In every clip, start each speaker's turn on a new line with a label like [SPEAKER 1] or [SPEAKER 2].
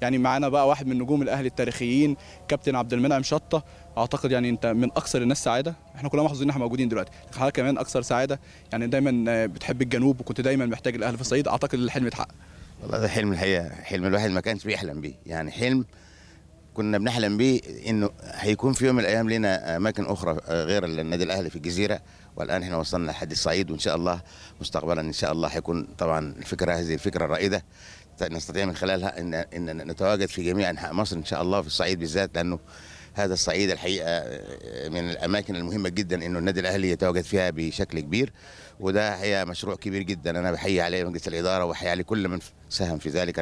[SPEAKER 1] يعني معانا بقى واحد من نجوم الاهلي التاريخيين كابتن عبد المنعم شطه اعتقد يعني انت من اكثر الناس سعاده احنا كلنا محظوظين ان احنا موجودين دلوقتي حضرتك كمان اكثر سعاده يعني دايما آه،
[SPEAKER 2] بتحب الجنوب وكنت دايما محتاج الاهلي في الصعيد اعتقد الحلم اتحقق والله ده حلم الحقيقه حلم الواحد ما كانش بيحلم بيه يعني حلم كنا بنحلم بيه انه هيكون في يوم من الايام لنا اماكن اخرى آه، غير النادي الاهلي في الجزيره والان احنا وصلنا لحد الصعيد وان شاء الله مستقبلا ان شاء الله هيكون طبعا الفكره هذه الفكره الرائده نستطيع من خلالها ان ان نتواجد في جميع انحاء مصر ان شاء الله في الصعيد بالذات لانه هذا الصعيد الحقيقه آه، من الاماكن المهمه جدا انه النادي الاهلي يتواجد فيها بشكل كبير وده هي مشروع كبير جدا انا بحيي عليه مجلس الاداره وبحيي عليه كل من ساهم في ذلك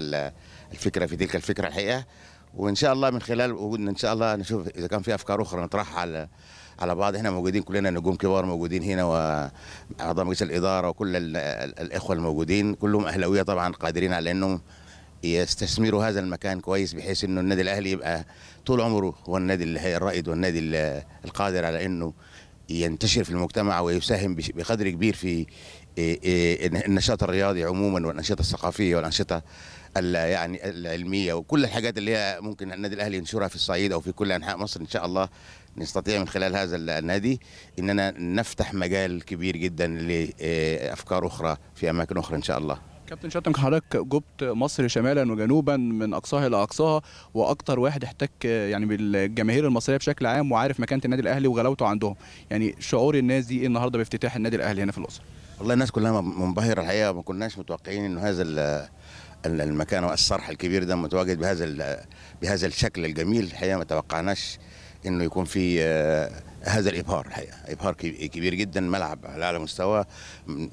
[SPEAKER 2] الفكره في تلك الفكره الحقيقه وان شاء الله من خلال وجودنا ان شاء الله نشوف اذا كان في افكار اخرى نطرحها على على بعض احنا موجودين كلنا نجوم كبار موجودين هنا واعضاء مجلس الاداره وكل الاخوه الموجودين كلهم اهلاويه طبعا قادرين على انهم يستثمروا هذا المكان كويس بحيث انه النادي الاهلي يبقى طول عمره هو النادي الرائد والنادي القادر على انه ينتشر في المجتمع ويساهم بقدر كبير في إيه، إيه، النشاط الرياضي عموما والانشطه الثقافيه والانشطه يعني العلميه وكل الحاجات اللي هي ممكن النادي الاهلي ينشرها في الصعيد او في كل انحاء مصر ان شاء الله نستطيع من خلال هذا النادي اننا نفتح مجال كبير جدا لافكار إيه، اخرى في اماكن اخرى ان شاء الله
[SPEAKER 1] كابتن شطم حضرتك جبت مصر شمالا وجنوبا من اقصاها الى اقصاها واكثر واحد احتك يعني بالجماهير المصريه بشكل عام وعارف مكانه النادي
[SPEAKER 2] الاهلي وغلاوته عندهم يعني شعور الناس دي إيه النهارده بافتتاح النادي الاهلي هنا في الاقصر والله الناس كلها منبهره الحقيقه ما كناش متوقعين انه هذا المكان والصرح الكبير ده متواجد بهذا بهذا الشكل الجميل الحقيقه ما توقعناش انه يكون في آه، هذا الابهار الحقيقه ابهار كبير جدا ملعب على اعلى مستوى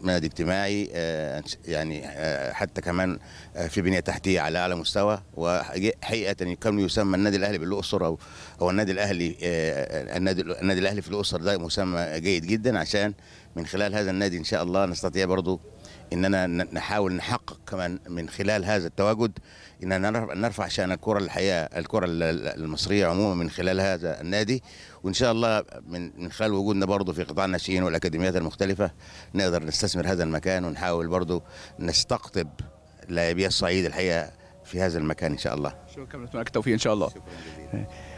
[SPEAKER 2] نادي اجتماعي آه، يعني آه، حتى كمان في بنيه تحتيه على اعلى مستوى وحقيقه كان يسمى النادي الاهلي بالاقصر او هو النادي الاهلي النادي النادي الاهلي في الاقصر ده مسمى جيد جدا عشان من خلال هذا النادي ان شاء الله نستطيع برضه اننا نحاول نحقق كمان من خلال هذا التواجد اننا نرفع شان الكره الحقيقه الكره المصريه عموما من خلال هذا النادي وان شاء الله من من خلال وجودنا برضه في قطاع الناشئين والاكاديميات المختلفه نقدر نستثمر هذا المكان ونحاول برضه نستقطب لاعبي الصعيد الحقيقه في هذا المكان ان شاء الله شكرا لك توفيق ان شاء الله شكرا جزيلا إيه.